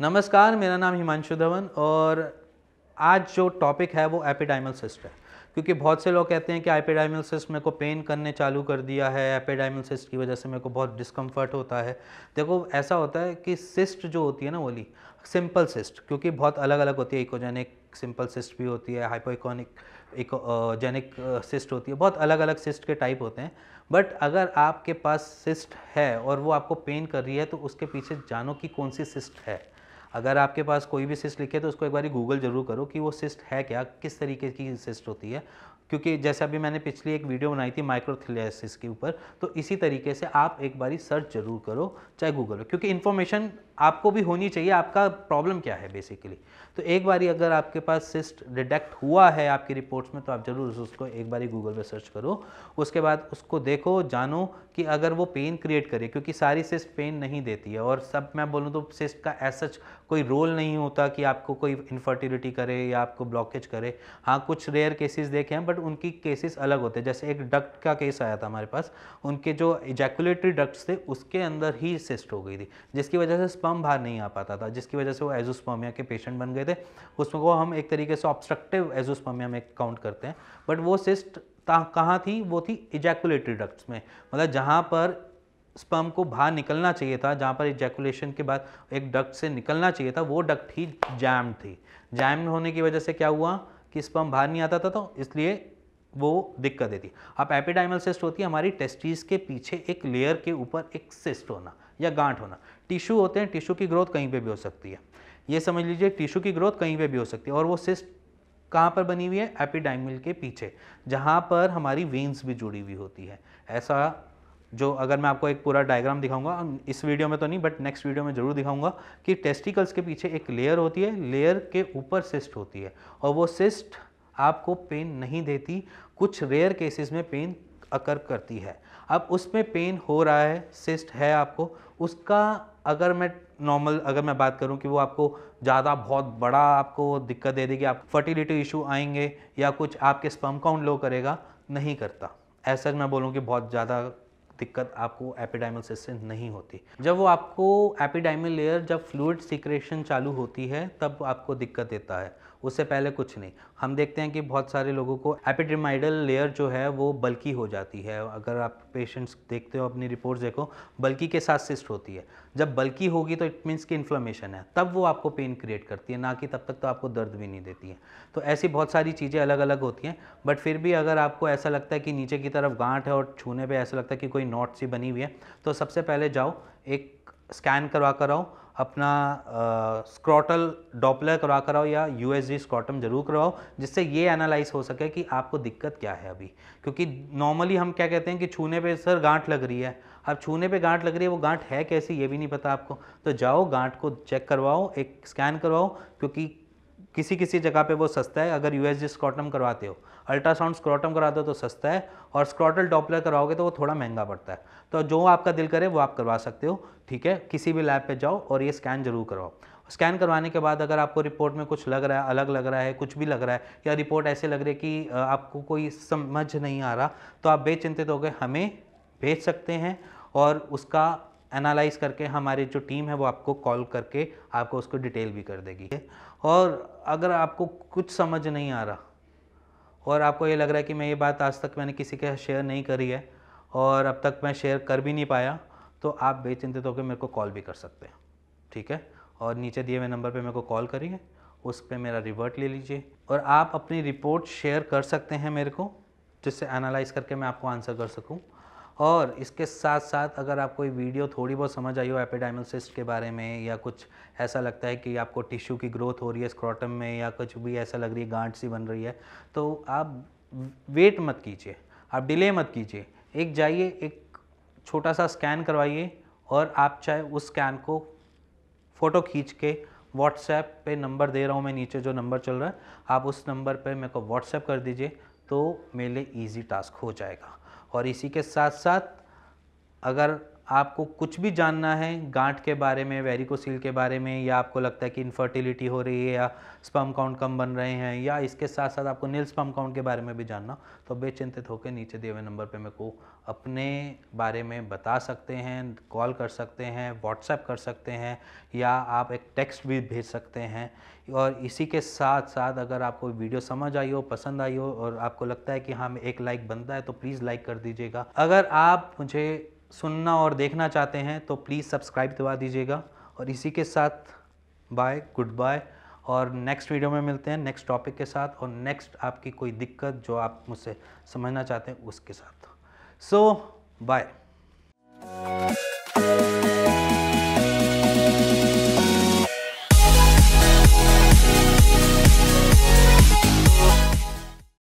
नमस्कार मेरा नाम हिमांशु धवन और आज जो टॉपिक है वो एपिडाइमल सिस्ट है क्योंकि बहुत से लोग कहते हैं कि एपिडाइमल सिस्ट मेरे को पेन करने चालू कर दिया है एपिडाइमल सिस्ट की वजह से मेरे को बहुत डिस्कम्फर्ट होता है देखो ऐसा होता है कि सिस्ट जो होती है ना वोली सिंपल सिस्ट क्योंकि बहुत अलग अलग होती है इकोजेनिक सिंपल सिस्ट भी होती है हाइपोइकोनिक इकोजेनिक सिस्ट होती है बहुत अलग अलग सिस्ट के टाइप होते हैं बट अगर आपके पास सिस्ट है और वो आपको पेन कर रही है तो उसके पीछे जानो कि कौन सी सिस्ट है अगर आपके पास कोई भी सिस्ट लिखे तो उसको एक बार गूगल जरूर करो कि वो सिस्ट है क्या किस तरीके की सिस्ट होती है क्योंकि जैसे अभी मैंने पिछली एक वीडियो बनाई थी माइक्रोथिलियासिस के ऊपर तो इसी तरीके से आप एक बारी सर्च जरूर करो चाहे गूगल हो क्योंकि इन्फॉर्मेशन आपको भी होनी चाहिए आपका प्रॉब्लम क्या है बेसिकली तो एक बारी अगर आपके पास सिस्ट डिटेक्ट हुआ है आपकी रिपोर्ट्स में तो आप ज़रूर उसको एक बारी गूगल पे सर्च करो उसके बाद उसको देखो जानो कि अगर वो पेन क्रिएट करे क्योंकि सारी सिस्ट पेन नहीं देती है और सब मैं बोलूँ तो सिस्ट का एज सच कोई रोल नहीं होता कि आपको कोई इनफर्टिलिटी करे या आपको ब्लॉकेज करे हाँ कुछ रेयर केसेस देखे हैं बट उनकी केसेस अलग होते हैं जैसे एक डक्ट का केस आया था हमारे पास उनके जो इजैकुलेटरी डक्ट्स थे उसके अंदर ही सिस्ट हो गई थी जिसकी वजह से स्पर्म बाहर नहीं आ पाता था जिसकी वजह से वो एजोस्पर्मिया के पेशेंट बन गए थे उसमें वो हम एक तरीके से ऑब्स्ट्रक्टिव एजोस्पर्मिया में काउंट करते हैं बट वो सिस्ट कहाँ थी वो थी इजैकुलेटरी डक्ट्स में मतलब जहाँ पर स्पर्म को बाहर निकलना चाहिए था जहाँ पर इजैकुलेशन के बाद एक डक्ट से निकलना चाहिए था वो डक्ट ही जैम थी जैम होने की वजह से क्या हुआ कि स्पर्म बाहर नहीं आता था तो इसलिए वो दिक्कत देती अब एपिडाइमल सिस्ट होती है हमारी टेस्टीज के पीछे एक लेयर के ऊपर एक सिस्ट होना या गांठ होना टिश्यू होते हैं टिश्यू की ग्रोथ कहीं पे भी हो सकती है ये समझ लीजिए टिश्यू की ग्रोथ कहीं पे भी हो सकती है और वो सिस्ट कहाँ पर बनी हुई है एपिडाइमिल के पीछे जहाँ पर हमारी वेन्स भी जुड़ी हुई होती है ऐसा जो अगर मैं आपको एक पूरा डायग्राम दिखाऊंगा इस वीडियो में तो नहीं बट नेक्स्ट वीडियो में ज़रूर दिखाऊंगा कि टेस्टिकल्स के पीछे एक लेयर होती है लेयर के ऊपर सिस्ट होती है और वो सिस्ट आपको पेन नहीं देती कुछ रेयर केसेस में पेन अकर करती है अब उसमें पेन हो रहा है सिस्ट है आपको उसका अगर मैं नॉर्मल अगर मैं बात करूं कि वो आपको ज़्यादा बहुत बड़ा आपको दिक्कत दे देगी आप फर्टिलिटी इशू आएंगे या कुछ आपके स्पम काउंट लो करेगा नहीं करता ऐसा मैं बोलूँ कि बहुत ज़्यादा दिक्कत आपको एपिडाइमल सिस्टम नहीं होती जब वो आपको एपिडाइमल लेयर जब फ्लूड सिक्रेशन चालू होती है तब आपको दिक्कत देता है उससे पहले कुछ नहीं हम देखते हैं कि बहुत सारे लोगों को एपिड्रीमाइडल लेयर जो है वो बल्कि हो जाती है अगर आप पेशेंट्स देखते हो अपनी रिपोर्ट्स देखो बल्कि के साथ सिस्ट होती है जब बल्कि होगी तो इट मीन्स कि इन्फ्लोमेशन है तब वो आपको पेन क्रिएट करती है ना कि तब तक तो आपको दर्द भी नहीं देती है तो ऐसी बहुत सारी चीज़ें अलग अलग होती हैं बट फिर भी अगर आपको ऐसा लगता है कि नीचे की तरफ गांठ है और छूने पर ऐसा लगता है कि कोई नोट सी बनी हुई है तो सबसे पहले जाओ एक स्कैन करवा कर आओ अपना स्क्रॉटल डॉपलर करवा कराओ या यू स्क्रॉटम जरूर करवाओ जिससे ये एनालाइज हो सके कि आपको दिक्कत क्या है अभी क्योंकि नॉर्मली हम क्या कहते हैं कि छूने पे सर गांठ लग रही है अब छूने पे गांठ लग रही है वो गांठ है कैसी ये भी नहीं पता आपको तो जाओ गांठ को चेक करवाओ एक स्कैन करवाओ क्योंकि किसी किसी जगह पे वो सस्ता है अगर यूएसजी स्क्रॉटम करवाते हो अल्ट्रासाउंड स्क्रॉटम करा दो तो सस्ता है और स्क्रॉटल डॉपलर कराओगे तो वो थोड़ा महंगा पड़ता है तो जो आपका दिल करे वो आप करवा सकते हो ठीक है किसी भी लैब पे जाओ और ये स्कैन जरूर करवाओ स्कैन करवाने के बाद अगर आपको रिपोर्ट में कुछ लग रहा है अलग लग रहा है कुछ भी लग रहा है या रिपोर्ट ऐसे लग रही है कि आपको कोई समझ नहीं आ रहा तो आप बेचिंतित हो गए हमें भेज सकते हैं और उसका एनालाइज करके हमारी जो टीम है वो आपको कॉल करके आपको उसको डिटेल भी कर देगी और अगर आपको कुछ समझ नहीं आ रहा और आपको ये लग रहा है कि मैं ये बात आज तक मैंने किसी के शेयर नहीं करी है और अब तक मैं शेयर कर भी नहीं पाया तो आप बेचिंतित होकर मेरे को कॉल भी कर सकते हैं ठीक है और नीचे दिए हुए नंबर पे मेरे को कॉल करिए उस पर मेरा रिवर्ट ले लीजिए और आप अपनी रिपोर्ट शेयर कर सकते हैं मेरे को जिससे एनालाइज करके मैं आपको आंसर कर सकूँ और इसके साथ साथ अगर आपको ये वीडियो थोड़ी बहुत समझ आई हो एपिडाइमल सिस्ट के बारे में या कुछ ऐसा लगता है कि आपको टिश्यू की ग्रोथ हो रही है स्क्रॉटम में या कुछ भी ऐसा लग रही है गांठ सी बन रही है तो आप वेट मत कीजिए आप डिले मत कीजिए एक जाइए एक छोटा सा स्कैन करवाइए और आप चाहे उस स्कैन को फ़ोटो खींच के व्हाट्सएप पे नंबर दे रहा हूँ मैं नीचे जो नंबर चल रहा है आप उस नंबर पे मेरे को व्हाट्सएप कर दीजिए तो मेरे लिए ईजी टास्क हो जाएगा और इसी के साथ साथ अगर आपको कुछ भी जानना है गांठ के बारे में वेरिकोसील के बारे में या आपको लगता है कि इनफर्टिलिटी हो रही है या स्पम काउंट कम बन रहे हैं या इसके साथ साथ आपको नील स्पम काउंट के बारे में भी जानना तो बेचिंतित होकर नीचे दिए हुए नंबर पर मेरे को अपने बारे में बता सकते हैं कॉल कर सकते हैं व्हाट्सएप कर सकते हैं या आप एक टेक्स्ट भी भेज सकते हैं और इसी के साथ साथ अगर आपको वीडियो समझ आई हो पसंद आई हो और आपको लगता है कि हाँ एक लाइक बनता है तो प्लीज़ लाइक कर दीजिएगा अगर आप मुझे सुनना और देखना चाहते हैं तो प्लीज़ सब्सक्राइब दबा दीजिएगा और इसी के साथ बाय गुड बाय और नेक्स्ट वीडियो में मिलते हैं नेक्स्ट टॉपिक के साथ और नेक्स्ट आपकी कोई दिक्कत जो आप मुझसे समझना चाहते हैं उसके साथ सो so, बाय